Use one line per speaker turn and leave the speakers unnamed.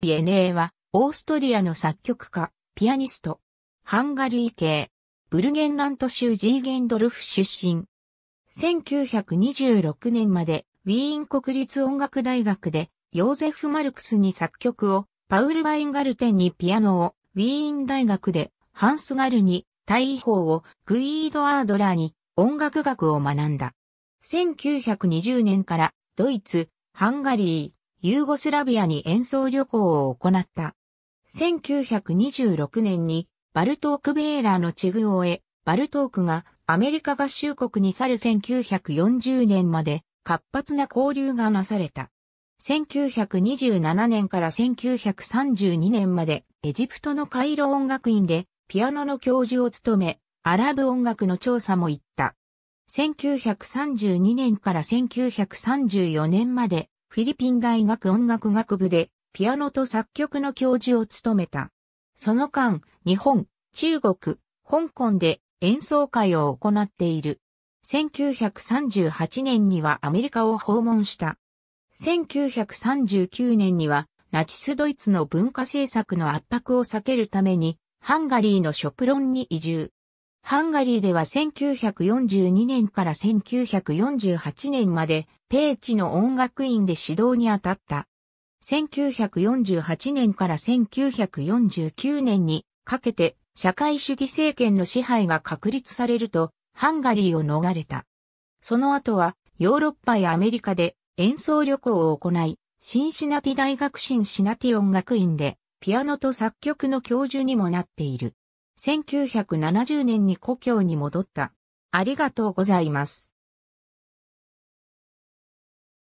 ピエネーは、オーストリアの作曲家、ピアニスト、ハンガリー系、ブルゲンラント州ジーゲンドルフ出身。1926年まで、ウィーン国立音楽大学で、ヨーゼフ・マルクスに作曲を、パウル・バインガルテンにピアノを、ウィーン大学で、ハンス・ガルに、大砲を、グイード・アードラーに、音楽学を学んだ。1920年から、ドイツ、ハンガリー、ユーゴスラビアに演奏旅行を行った。1926年にバルトーク・ベーラーの地具を終え、バルトークがアメリカ合衆国に去る1940年まで活発な交流がなされた。1927年から1932年までエジプトのカイロ音楽院でピアノの教授を務め、アラブ音楽の調査も行った。1932年から1934年までフィリピン大学音楽学部でピアノと作曲の教授を務めた。その間、日本、中国、香港で演奏会を行っている。1938年にはアメリカを訪問した。1939年にはナチスドイツの文化政策の圧迫を避けるためにハンガリーのショプロンに移住。ハンガリーでは1942年から1948年まで、ペーチの音楽院で指導に当たった。1948年から1949年にかけて社会主義政権の支配が確立されると、ハンガリーを逃れた。その後は、ヨーロッパやアメリカで演奏旅行を行い、シンシナティ大学シンシナティ音楽院でピアノと作曲の教授にもなっている。1970年に故郷に戻った。ありがとうございます。